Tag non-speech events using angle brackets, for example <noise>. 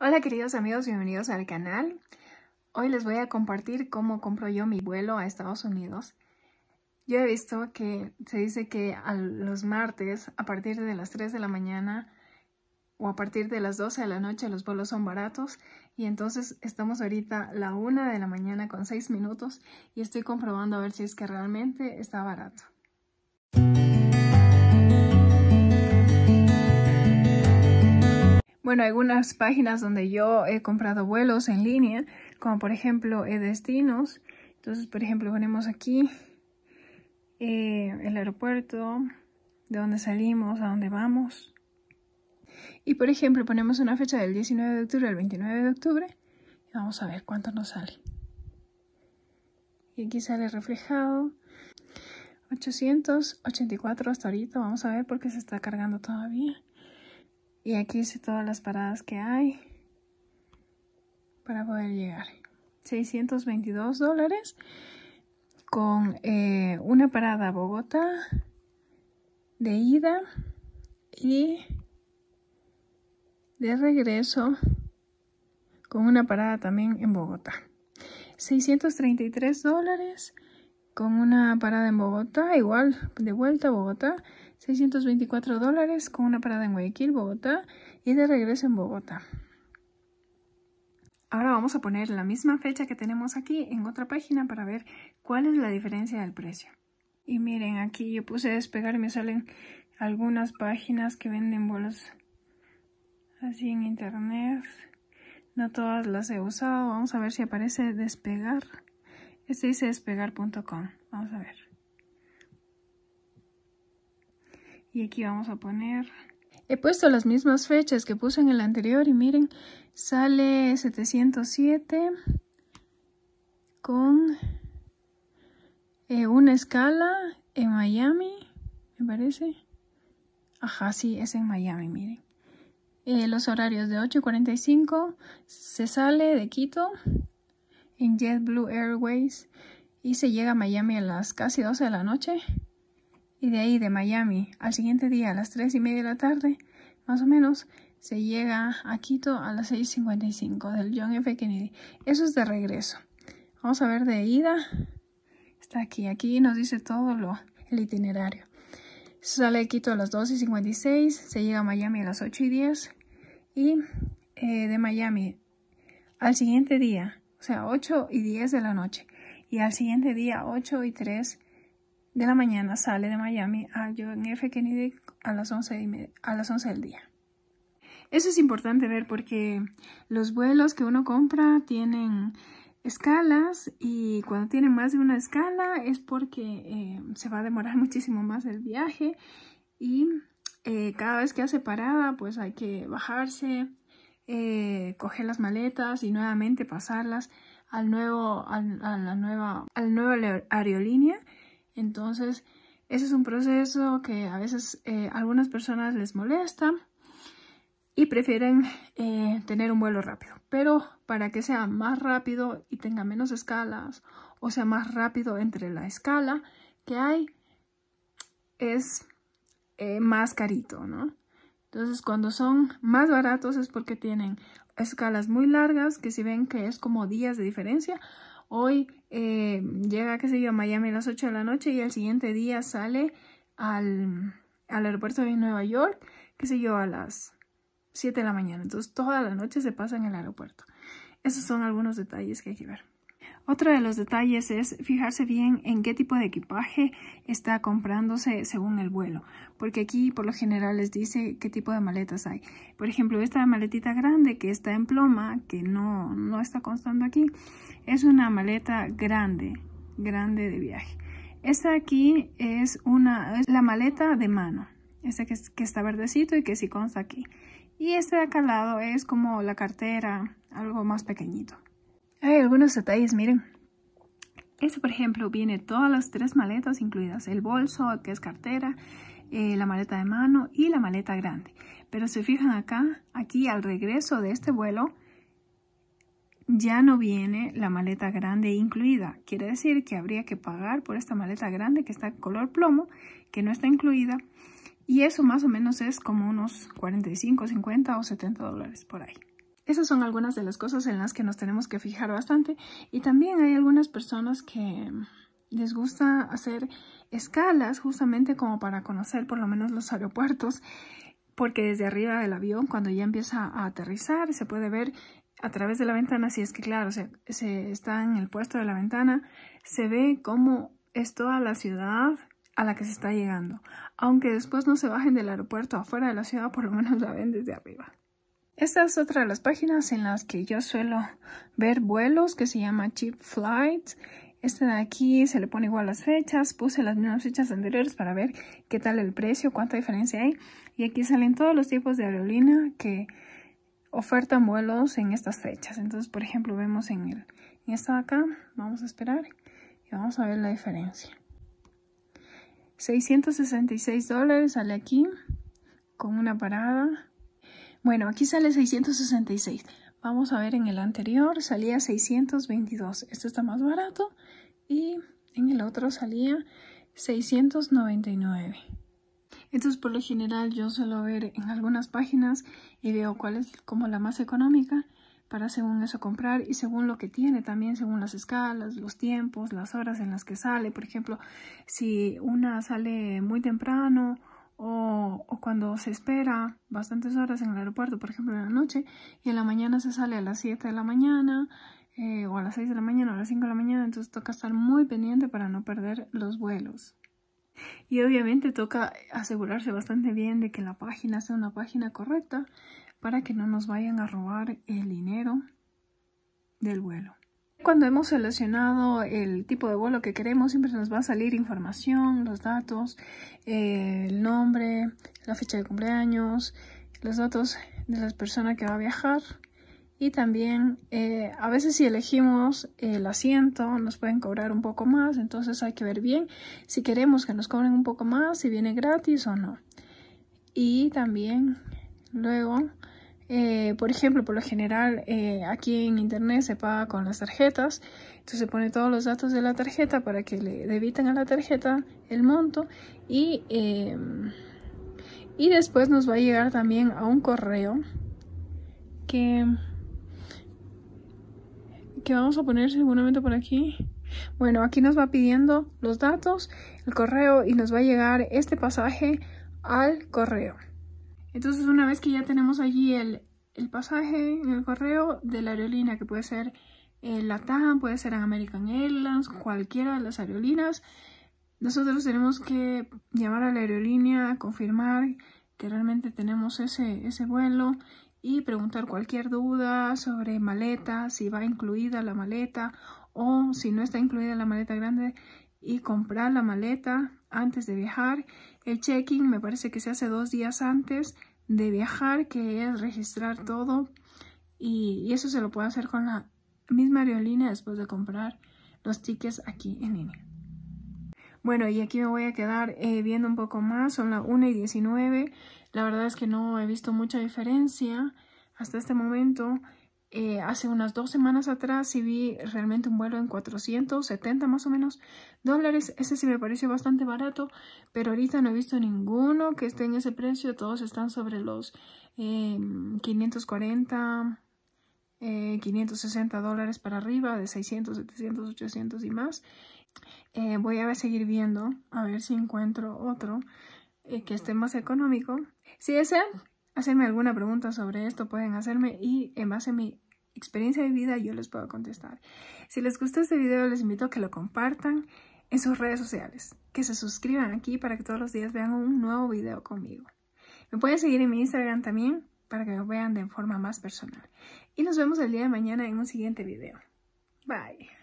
Hola queridos amigos, bienvenidos al canal. Hoy les voy a compartir cómo compro yo mi vuelo a Estados Unidos. Yo he visto que se dice que a los martes a partir de las 3 de la mañana o a partir de las 12 de la noche los vuelos son baratos y entonces estamos ahorita la 1 de la mañana con 6 minutos y estoy comprobando a ver si es que realmente está barato. Bueno, algunas páginas donde yo he comprado vuelos en línea, como por ejemplo eh, Destinos. Entonces, por ejemplo, ponemos aquí eh, el aeropuerto, de dónde salimos, a dónde vamos. Y por ejemplo, ponemos una fecha del 19 de octubre al 29 de octubre. Y vamos a ver cuánto nos sale. Y aquí sale reflejado. 884 hasta ahorita. Vamos a ver por qué se está cargando todavía. Y aquí hice todas las paradas que hay para poder llegar. 622 dólares con eh, una parada a Bogotá de ida y de regreso con una parada también en Bogotá. 633 dólares con una parada en Bogotá, igual de vuelta a Bogotá 624 dólares con una parada en Guayaquil, Bogotá y de regreso en Bogotá. Ahora vamos a poner la misma fecha que tenemos aquí en otra página para ver cuál es la diferencia del precio. Y miren, aquí yo puse despegar y me salen algunas páginas que venden vuelos así en internet. No todas las he usado. Vamos a ver si aparece despegar. Este dice despegar.com. Vamos a ver. y aquí vamos a poner he puesto las mismas fechas que puse en el anterior y miren sale 707 con eh, una escala en Miami me parece ajá sí es en Miami miren eh, los horarios de 8.45 se sale de Quito en JetBlue Airways y se llega a Miami a las casi 12 de la noche y de ahí de Miami al siguiente día a las tres y media de la tarde, más o menos, se llega a Quito a las 6.55 del John F. Kennedy. Eso es de regreso. Vamos a ver de ida. Está aquí. Aquí nos dice todo lo, el itinerario. sale de Quito a las 56, se llega a Miami a las 8 y, 10. eh, de Miami al siguiente día, o sea, 8 y 10 de la noche y al siguiente día 8 y 3 de la mañana sale de Miami a John F. Kennedy a las 11, a las 11 del día. Eso es importante ver porque los vuelos que uno compra tienen escalas y cuando tienen más de una escala es porque eh, se va a demorar <laughs> muchísimo más el viaje y eh, cada vez que hace parada pues hay que bajarse, eh, coger las maletas y nuevamente pasarlas al nuevo, a la nueva, al aerolínea entonces, ese es un proceso que a veces eh, algunas personas les molesta y prefieren eh, tener un vuelo rápido. Pero para que sea más rápido y tenga menos escalas o sea más rápido entre la escala que hay, es eh, más carito, ¿no? Entonces cuando son más baratos es porque tienen escalas muy largas que si ven que es como días de diferencia. Hoy eh, llega, qué sé yo, a Miami a las 8 de la noche y al siguiente día sale al, aeropuerto de Nueva York, que sé a las 7 de la mañana. Entonces toda la noche se pasa en el aeropuerto. Esos son algunos detalles que hay que ver. Otro de los detalles es fijarse bien en qué tipo de equipaje está comprándose según el vuelo, porque aquí por lo general les dice qué tipo de maletas hay. Por ejemplo, esta maletita grande que está en ploma, que no, está constando aquí, es una maleta grande, grande de viaje. Esta aquí es, una, la maleta de mano, esta que, que está verdecito y que sí consta aquí. Y este de acá al lado es como la cartera, algo más pequeñito. Hay algunos detalles, miren. Eso, este, por ejemplo, viene todas las tres maletas, incluidas el bolso, que es cartera, eh, la maleta de mano y la maleta grande. Pero se fijan acá, aquí al regreso de este vuelo, ya no viene la maleta grande incluida. Quiere decir que habría que pagar por esta maleta grande que está en color plomo, que no está incluida. Y eso más o menos es como unos 45, 50 o 70 dólares por ahí. Esas son algunas de las cosas en las que nos tenemos que fijar bastante. Y también hay algunas personas que les gusta hacer escalas justamente como para conocer por lo menos los aeropuertos, porque desde arriba del avión, cuando ya empieza a aterrizar, se puede ver a través de la ventana, si es que claro, se, está en el puesto de la ventana, se ve cómo es toda la ciudad a la que se está llegando. Aunque después no se bajen del aeropuerto afuera de la ciudad, por lo menos la ven desde arriba. Esta es otra de las páginas en las que yo suelo ver vuelos que se llama Cheap Flights. Esta de aquí se le pone igual las fechas, puse las mismas fechas anteriores para ver qué tal el precio, cuánta diferencia hay. Y aquí salen todos los tipos de aerolínea que ofertan vuelos en estas fechas. Entonces, por ejemplo, vemos en, el, esta de acá, vamos a esperar y vamos a ver la diferencia. 666 dólares sale aquí con una parada. Bueno, aquí sale 666. Vamos a ver en el anterior salía 622. Este está más barato. Y en el otro salía 699. Entonces por lo general yo suelo ver en algunas páginas y veo cuál es como la más económica para según eso comprar y según lo que tiene también, según las escalas, los tiempos, las horas en las que sale. Por ejemplo, si una sale muy temprano o, cuando se espera bastantes horas en el aeropuerto, por ejemplo en la noche, y en la mañana se sale a las 7 eh, de la mañana, o a las 6 de la mañana, o a las 5 de la mañana, entonces toca estar muy pendiente para no perder los vuelos. Y obviamente toca asegurarse bastante bien de que la página sea una página correcta para que no nos vayan a robar el dinero del vuelo cuando hemos seleccionado el tipo de vuelo que queremos, siempre nos va a salir información, los datos, eh, el nombre, la fecha de cumpleaños, los datos de la persona que va a viajar. Y también, eh, a veces si elegimos el asiento, nos pueden cobrar un poco más, entonces hay que ver bien si queremos que nos cobren un poco más, si viene gratis o no. Y también, luego, eh, por ejemplo, por lo general eh, aquí en internet se paga con las tarjetas, entonces se pone todos los datos de la tarjeta para que le debiten a la tarjeta el monto y, eh, y después nos va a llegar también a un correo que, que vamos a poner seguramente por aquí. Bueno, aquí nos va pidiendo los datos, el correo y nos va a llegar este pasaje al correo. Entonces una vez que ya tenemos allí el, el pasaje en el correo de la aerolínea, que puede ser la eh, Latam, puede ser American Airlines, cualquiera de las aerolíneas, nosotros tenemos que llamar a la aerolínea, confirmar que realmente tenemos ese, ese vuelo y preguntar cualquier duda sobre maleta, si va incluida la maleta o si no está incluida la maleta grande y comprar la maleta antes de viajar. El check-in me parece que se hace dos días antes de viajar, que es registrar todo. Y, eso se lo puede hacer con la misma aerolínea después de comprar los tickets aquí en línea. Bueno, y aquí me voy a quedar eh, viendo un poco más. Son las 1 y 19. La verdad es que no he visto mucha diferencia hasta este momento. Eh, hace unas dos semanas atrás sí vi realmente un vuelo en 470 más o menos dólares. Ese sí me pareció bastante barato, pero ahorita no he visto ninguno que esté en ese precio. Todos están sobre los 540, em, 560 eh, dólares para arriba, de 600, 700, 800 y más. Eh, voy a seguir viendo, a ver si encuentro otro que esté más económico. Si desean, hacerme alguna pregunta sobre esto, pueden hacerme y en base a mi experiencia de vida yo les puedo contestar. Si les gusta este video, les invito a que lo compartan en sus redes sociales, que se suscriban aquí para que todos los días vean un nuevo video conmigo. Me pueden seguir en mi Instagram también para que me vean de forma más personal. Y nos vemos el día de mañana en un siguiente video. Bye.